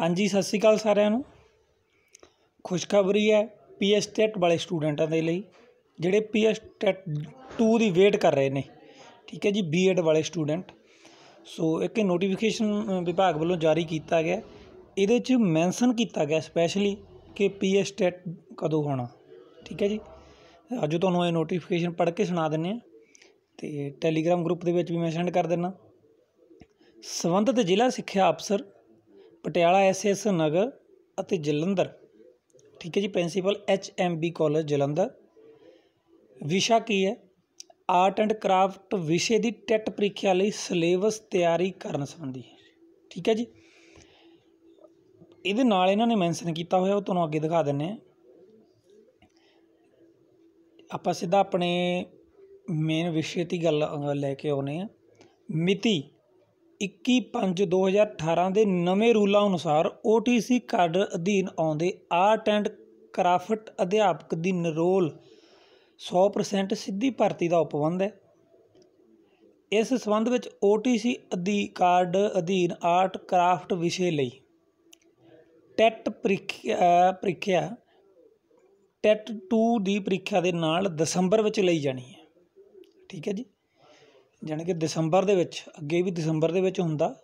ਹਾਂਜੀ ਸਤਿ ਸ਼੍ਰੀ ਅਕਾਲ ਸਾਰਿਆਂ ਨੂੰ ਖੁਸ਼ਖਬਰੀ ਹੈ ਪੀਐਸ ਟੈਟ ਵਾਲੇ ਸਟੂਡੈਂਟਾਂ ਦੇ ਲਈ ਜਿਹੜੇ ਪੀਐਸ ਟੈਟ 2 ਦੀ ਵੇਟ ਕਰ ਰਹੇ ਨੇ ਠੀਕ ਹੈ ਜੀ ਬੀਐਡ ਵਾਲੇ ਸਟੂਡੈਂਟ ਸੋ ਇੱਕ ਨੋਟੀਫਿਕੇਸ਼ਨ ਵਿਭਾਗ ਵੱਲੋਂ ਜਾਰੀ ਕੀਤਾ ਗਿਆ ਇਹਦੇ 'ਚ ਮੈਂਸ਼ਨ ਕੀਤਾ ਗਿਆ ਸਪੈਸ਼ਲੀ ਕਿ ਪੀਐਸ ਟੈਟ ਕਦੋਂ ਹੋਣਾ ਠੀਕ ਹੈ ਜੀ ਅੱਜ ਤੁਹਾਨੂੰ ਇਹ ਨੋਟੀਫਿਕੇਸ਼ਨ ਪੜ੍ਹ ਕੇ ਸੁਣਾ ਦਿੰਨੇ ਆ ਤੇ ਟੈਲੀਗ੍ਰਾਮ ਗਰੁੱਪ ਦੇ ਵਿੱਚ ਵੀ ਮੈਂ ਸੈਂਡ ਕਰ ਦਿੰਨਾ ਸਬੰਧਤ ਜ਼ਿਲ੍ਹਾ ਸਿੱਖਿਆ ਅਫਸਰ ਪਟਿਆਲਾ ਐਸਐਸ ਨਗਰ ਅਤੇ ਜਲੰਧਰ ਠੀਕ ਹੈ ਜੀ principal H M B college Jalandhar ਵਿਸ਼ਾ ਕੀ ਹੈ ਆਰਟ ਐਂਡ ਕਰਾਫਟ ਵਿਸ਼ੇ ਦੀ ਟੈਟ ਪ੍ਰੀਖਿਆ ਲਈ ਸਿਲੇਬਸ ਤਿਆਰੀ ਕਰਨ ਸੰਬੰਧੀ ਠੀਕ ਹੈ ਜੀ ਇਹਦੇ ਨਾਲ ਇਹਨਾਂ ਨੇ ਮੈਂਸ਼ਨ ਕੀਤਾ ਹੋਇਆ ਉਹ ਤੁਹਾਨੂੰ ਅੱਗੇ ਦਿਖਾ ਦਿੰਨੇ ਆ ਆਪਾਂ ਸਿੱਧਾ ਆਪਣੇ ਮੇਨ ਵਿਸ਼ੇ ਦੀ ਗੱਲ ਲੈ ਕੇ ਆਉਨੇ ਆ ਮਿਤੀ 21 ਪੰਜ 2018 ਦੇ ਨਵੇਂ ਰੂਲਾਂ ਅਨੁਸਾਰ ਓਟੀਸੀ ਕਾਰਡ ਅਧੀਨ ਆਉਂਦੇ ਆਰਟ ਐਂਡ ਕਰਾਫਟ ਅਧਿਆਪਕ ਦੀ ਨਿਰੋਲ 100% ਸਿੱਧੀ ਭਰਤੀ ਦਾ ਉਪਬੰਧ ਹੈ ਇਸ ਸੰਬੰਧ ਵਿੱਚ ਓਟੀਸੀ ਅਧੀ ਕਾਰਡ ਅਧੀਨ ਆਰਟ ਕਰਾਫਟ ਵਿਸ਼ੇ ਲਈ ਟੈਟ ਪ੍ਰੀਖਿਆ ਟੈਟ 2 ਦੀ ਪ੍ਰੀਖਿਆ ਦੇ ਨਾਲ ਦਸੰਬਰ ਵਿੱਚ ਲਈ ਜਾਣੀ ਹੈ ਠੀਕ ਹੈ ਜੀ ਜਾਨੀ ਕਿ ਦਸੰਬਰ ਦੇ ਵਿੱਚ ਅੱਗੇ ਵੀ ਦਸੰਬਰ ਦੇ ਵਿੱਚ ਹੁੰਦਾ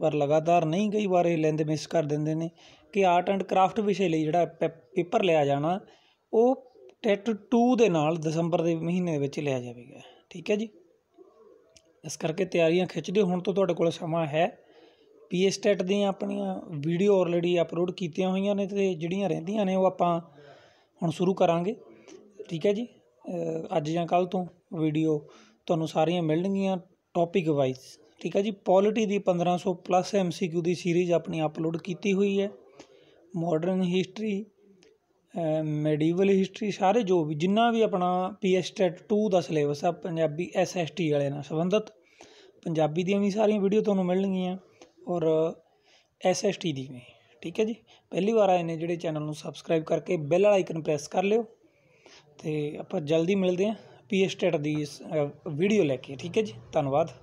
ਪਰ ਲਗਾਤਾਰ ਨਹੀਂ ਕਈ ਵਾਰ ਇਹ ਲੈਂਦੇ ਮਿਸ ਕਰ ਦਿੰਦੇ ਨੇ ਕਿ ਆਰਟ ਐਂਡ ਕਰਾਫਟ ਵਿਸ਼ੇ ਲਈ ਜਿਹੜਾ ਪੇਪਰ ਲਿਆ ਜਾਣਾ ਉਹ ਟੈਟ 2 ਦੇ ਨਾਲ ਦਸੰਬਰ ਦੇ ਮਹੀਨੇ ਵਿੱਚ ਲਿਆ ਜਾਵੇਗਾ ਠੀਕ ਹੈ ਜੀ ਇਸ ਕਰਕੇ ਤਿਆਰੀਆਂ ਖਿੱਚਦੇ ਹੁਣ ਤੋਂ ਤੁਹਾਡੇ ਕੋਲ ਸਮਾਂ ਹੈ ਪੀਐਸ ਟੈਟ ਦੀਆਂ ਆਪਣੀਆਂ ਵੀਡੀਓ ਆਲਰੇਡੀ ਅਪਲੋਡ ਕੀਤੀਆਂ ਹੋਈਆਂ ਨੇ ਤੇ ਜਿਹੜੀਆਂ ਰਹਿੰਦੀਆਂ ਨੇ ਉਹ ਆਪਾਂ ਹੁਣ ਸ਼ੁਰੂ ਕਰਾਂਗੇ ਠੀਕ ਹੈ ਜੀ ਅ, ਅੱਜ ਜਾਂ ਕੱਲ ਤੋਂ ਵੀਡੀਓ ਤੁਹਾਨੂੰ ਸਾਰੀਆਂ ਮਿਲਣਗੀਆਂ ਟੌਪਿਕ ਵਾਈਜ਼ ਠੀਕ ਹੈ ਜੀ ਪੋਲਿਟੀ ਦੀ 1500 ਪਲੱਸ ਐਮਸੀਕਿਊ ਦੀ ਸੀਰੀਜ਼ ਆਪਣੀ ਅਪਲੋਡ ਕੀਤੀ ਹੋਈ ਹੈ ਮਾਡਰਨ ਹਿਸਟਰੀ ਮੈਡੀਵਲ ਹਿਸਟਰੀ ਸਾਰੇ ਜੋ ਵੀ ਜਿੰਨਾ ਵੀ ਆਪਣਾ ਪੀਐਸ ਟੈਟ 2 ਦਾ ਸਿਲੇਬਸ ਆ ਪੰਜਾਬੀ ਐਸਐਸਟੀ ਵਾਲੇ ਨਾਲ ਸੰਬੰਧਿਤ ਪੰਜਾਬੀ ਦੀਆਂ ਵੀ ਸਾਰੀਆਂ ਵੀਡੀਓ ਤੁਹਾਨੂੰ ਮਿਲਣਗੀਆਂ ਔਰ ਐਸਐਸਟੀ ਦੀ ਵੀ ਠੀਕ ਹੈ ਜੀ ਪਹਿਲੀ ਵਾਰ ਆਏ ਨੇ ਜਿਹੜੇ ਚੈਨਲ ਨੂੰ ਸਬਸਕ੍ਰਾਈਬ ਕਰਕੇ ਬੈਲ ਵਾਲਾ ਆਈਕਨ ਪ੍ਰੈਸ ਕਰ ਲਿਓ ਤੇ ਆਪਾਂ ਜਲਦੀ ਮਿਲਦੇ ਹਾਂ ਪੀ ਸਟੇਟ ਦੀ ਵੀਡੀਓ ਲੈ ਕੇ ਠੀਕ ਹੈ ਜੀ ਧੰਨਵਾਦ